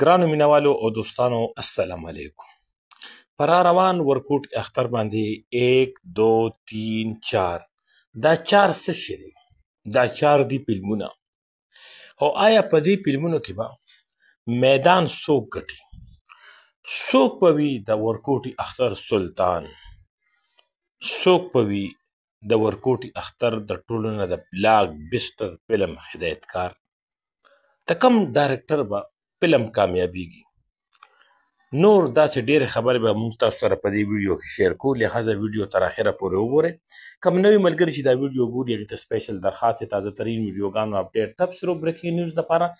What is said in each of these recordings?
ګرانو مینوالو او دوستانو السلام علیکم پر روان ورکوټ اختر باندې 1 2 3 4 دا 4 څه شي دا 4 دی فلمونه او آیا په دې فلمونو کې به میدان څوک ګټي څوک پوي د ورکوټي اختر سلطان څوک پوي د ورکوټي اختر د ټولنه د بلاک بستر فلم هدایتکار تکم ډایرکټر به فلم کامیابیږي نور داسې ډېر خبرې به موږ تاسو سره په دې ویډیو کې شیر کوو لہذا ویډیو تر اخره پورې وګورئ کوم نوې ملګری چې دا ویډیو ګوري هغه ته سپیشل درخواست تازه ترین ویډیوګانو اپډیټ تبصرو بریکینګ نیوز لپاره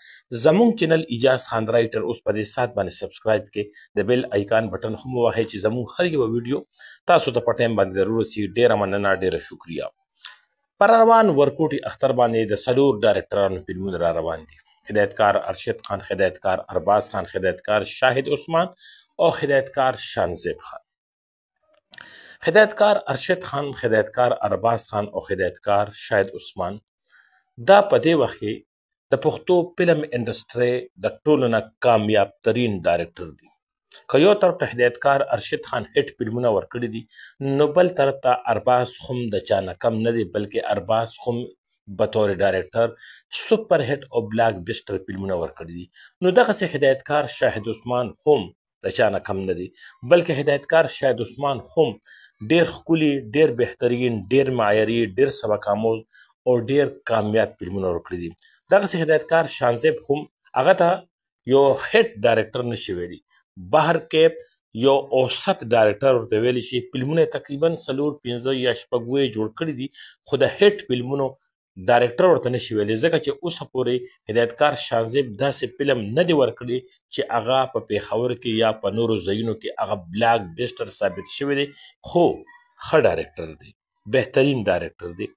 زموږ چینل اجاز خان رائټر اوس په دې سات باندې سبسکرایب کړئ د بیل آیکان بٹن هم ووهئ چې زموږ هر یو ویډیو تاسو ته په ټایم باندې ضرور سي ډېر مننه ډېر شکریا پر روان ورکوټي اختر باندې د سلور ډایرکټرانو فلمونه را روان دي هدایتکار ارشد خان هدایتکار ارباز خان هدایتکار شاهد عثمان او هدایتکار شانزیب خان هدایتکار ارشد خان هدایتکار ارباز خان او هدایتکار شاهد عثمان دا په دې وخت کې د پښتو فلم انډستری د ټولو نه کامیاب ترين ډایرکټر دی که یو طرف ته هدایتکار ارشد خان هټ فلمونه ورکړي دي نو بل طرف ته ارباز خم د چا نه کم نه دی بلکې ارباز خم بطور ډایرکټر سوپر هټ او بلاک بسټر فلمونه ورکړي دي نو دغه سه هدایتکار شاهد عثمان هم د چا نه کم نه دي بلکې هدایتکار شاهد عثمان هم ډیر خولي ډیر بهترین ډیر معیاري ډیر سبقاموز او ډیر کامیاب فلمونه ورکړي دي دغه سه هدایتکار شانزیب هم هغه ته یو هټ ډایرکټر نشي ویلي بهر کې یو اوسط ډایرکټر ورته ویل شي فلمونه تقریبا سلور 15 یا شپږوي جوړ کړی دي خو د هټ فلمونو ډایرکټر ورته نشي ویلې ځکه چې اوسه پورې هدایتکار شانزیب داسې فلم نه دی ورکړي چې هغه په پیښور کې یا په نورو ځایونو کې هغه بلاک بسټر ثابت شوی دی خو ښه ډایرکټر دی بهترین ډایرکټر دی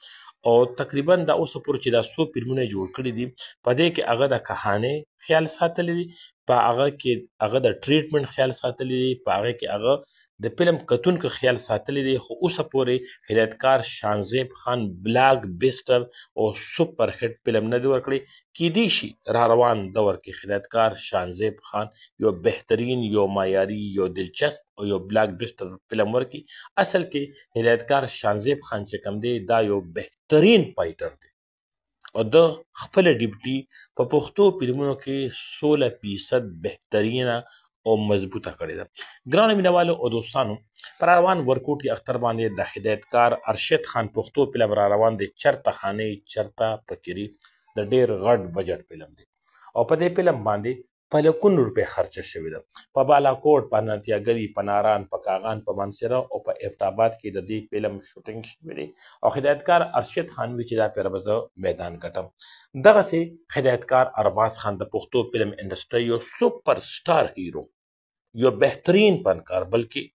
او تقریبا دا اوسه پورې چې دا څو فلمونه جوړ کړي دي په دې کې هغه د کہانی خیال ساتلی دی په هغه کې هغه د ټریټمنټ خیال ساتلی دی په هغه کې هغه د فلم کتونکو خیال ساتلی دی خو اوسه پورې هدایتکار شانزیب خان بلاک بسټر او سپر هټ فلم نه دی ورکړی کیدی شي را روان دور کې هدایتکار شانزیب خان یو بهترین یو معیاري یو دلچسپ او یو بلاک بسټر فلم ورکی اصل کې هدایتکار شانزیب خان چې کوم دی دا یو بهترین پایټر دی او د خپل ډیپټي په پښتو فلمونو کې 16 فیصد بهترینه او مضبوطه کړې ده ګران مینوالو او دوستانو پر روان ورکوټ کې اختر باندې د هدایت کار ارشد خان پښتو فلم را روان دي چرته خانه چرته پکيري د ډېر غټ بجټ فلم دی او په دې فلم باندې په لکونو روپۍ خرچه شوې ده په بالاکوټ په نتیاګری په ناران په کاغان په منصره او په افتاباد کې د دې فلم شوټینګ شوې ده او هدایتکار ارشد خان وی چې دا پیروزه میدان ګټم دغه سي هدایتکار ارباز خان د پښتو فلم انډستری یو سپر سټار هیرو یو بهترین فنکار بلکې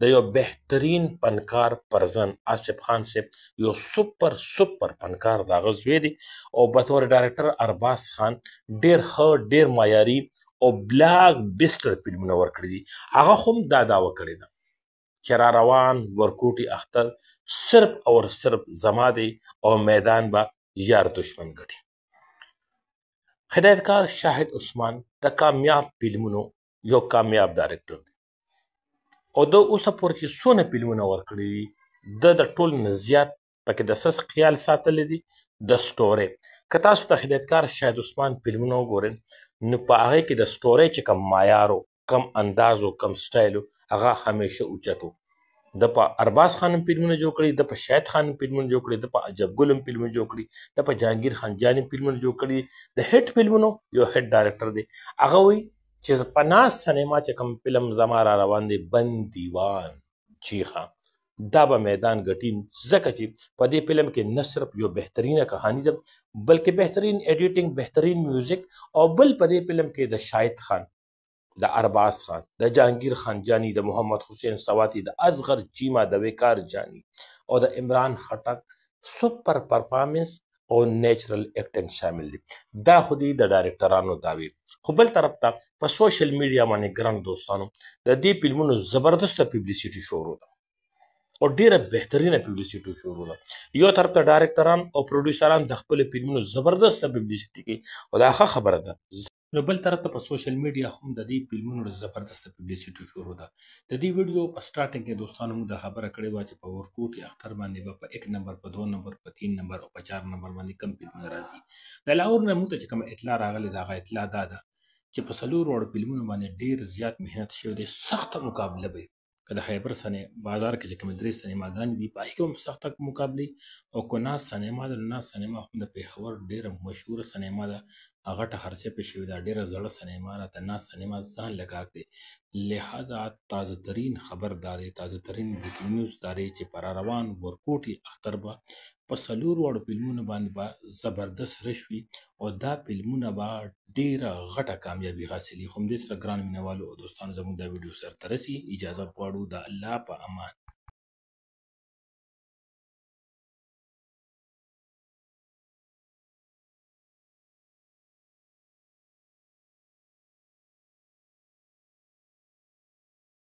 د یو بهترین پنکار پرزن آصف خان سیب یو سپر سپر پنکار دا غزوی دی او به تور ډایرکټر ارباس خان ډیر ښه ډیر معیاري او بلاک بستر فلمونه ورکړي دي هغه هم دا داوا کړی ده چې را روان ورکوټي اختر صرف او صرف زما دی او میدان به یار دشمن ګټي هدایتکار شاهد عثمان د کامیاب فلمونو یو کامیاب ډایرکټر دی او د اوسه پورې چې څونه فلمونه ورکړي دي د د ټول نه زیات پکې د سس خیال ساتل دي د سټوري که تاسو ته هدایتکار شاهد عثمان فلمونه وګورئ نو په هغه کې د سټوري چې کم معیارو کم اندازو کم سټایلو هغه همیشه اوچتو د په ارباز خان فلمونه جوړ کړي د په شاهد خان فلمونه جوړ کړي د په عجب ګلم فلمونه جوړ کړي د په جهانگیر خان جانم فلمونه جوړ کړي د هټ فلمونو یو هټ ډایرکټر دی هغه وی چې په ناس سینما چې کوم فلم زما را روان دی بند دیوان چیخه دا به میدان ګټیم ځکه چې په دې فلم کې نه صرف یو بهترینه کہانی ده بلکې بهترین اډیټینګ بهترین میوزیک او بل په دې فلم کې د شاهد خان د ارباز خان د جهانگیر خان جانی د محمد حسین سواتی د اصغر چیما د وقار جانی او د عمران خټک سپر پرفارمنس او نېچرل اکټنګ شامل دي دا خودي د ډایرکټرانو داوی خو بل طرف ته په سوشل میډیا باندې ګران دوستانو د دې فلمونو زبردست پبلیسټي شروع ده او ډیره بهترینه پبلیسټي شروع ده یو طرف ته ډایرکټران او پروډوسران د خپل فلمونو زبردست پبلیسټي کوي او دا ښه خبره ده نو بل طرف ته په سوشل میډیا هم د دې فلمونو زبردسته پبلیسټي شروع ده د دې ویډیو په سٹارټینګ کې دوستانو موږ د خبره کړې و چې په ورکوټ یا اختر باندې به په 1 نمبر په 2 نمبر په 3 نمبر او په 4 نمبر باندې کم فلمونه راځي د لاور نه موږ چې کوم اطلاع راغلي دا غا اطلاع ده چې په سلور وړ فلمونو باندې ډیر زیات مهنت شوی دی سخت مقابله به که د خیبر صنې بازار کې چې کوم درې سینماګانې دي په هغې کې هم سخته مقابلې او کناز سینما ده د ناز سینما هم د پېښور ډېره مشهوره سینما ده غټه خرچه پې شوې ده ډېره زړه سینما راته ناز سینما ځان لګاک دی لہذا تازه ترین خبر دا دی تازه ترین بریکینګ نیوز دا دی چې په راروان ورکوټي اختر به په څلور واړو فلمونو باندې به زبردست رشوي او دا فلمونه به ډیره غټه کامیابی حاصلې خو همدې سره ګران مینوالو او دوستانو زموږ دا ویډیو سرته رسي اجازه غواړو د الله په امان